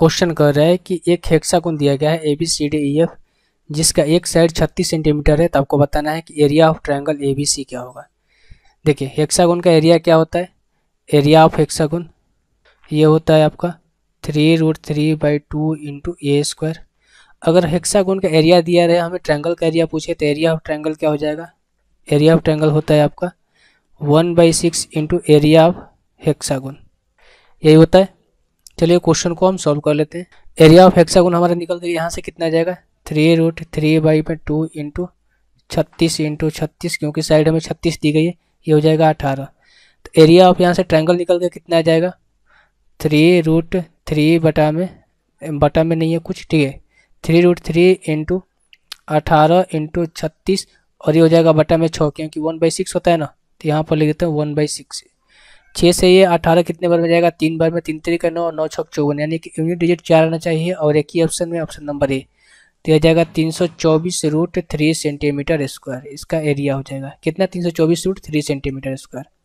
question कर रहा है कि एक हेक्सागोन दिया गया है A B C D E F जिसका एक साइड 36 सेंटीमीटर है तो आपको बताना है कि area of triangle A B C क्या होगा देखिए हेक्सागोन का एरिया क्या होता है एरिया ऑफ हेक्सागोन ये होता है आपका three root three by two into a square अगर हेक्सागोन का एरिया दिया रहे हमें ट्रैंगल का एरिया पूछे तो एरिया ऑफ ट्रैंगल क्या हो जाएगा एरिया ऑफ ट्रैंगल होता है आपका one by six into area of hexagon यही होता है चलिए क्वेश्चन को हम सॉल्व कर लेते हैं एरिया ऑफ हेक्सागोन हमारा निकल गया तो यहाँ से कितना आ जाएगा थ्री रूट थ्री बाई में टू इंटू छत्तीस इंटू छत्तीस क्योंकि साइड हमें छत्तीस दी गई है ये हो जाएगा अठारह तो एरिया ऑफ यहाँ से ट्रैंगल निकल गया कितना आ जाएगा थ्री रूट थ्री बटा में बटा में नहीं है कुछ ठीक है थ्री रूट थ्री इंटू अठारह इंटू छत्तीस और ये हो जाएगा बटा में छः क्योंकि वन बाई सिक्स होता है ना तो यहाँ पर लिख देते हैं वन बाई सिक्स छः से ये अठारह कितने बार में जाएगा तीन बार में तीन तरीके नौ और नौ छः चौवन यानी कि यूनिट डिजिट चार आना चाहिए और एक ही ऑप्शन में ऑप्शन नंबर ए तो यह जाएगा तीन सौ चौबीस रूट थ्री सेंटीमीटर स्क्वायर इसका एरिया हो जाएगा कितना तीन सौ चौबीस रूट थ्री सेंटीमीटर स्क्वायर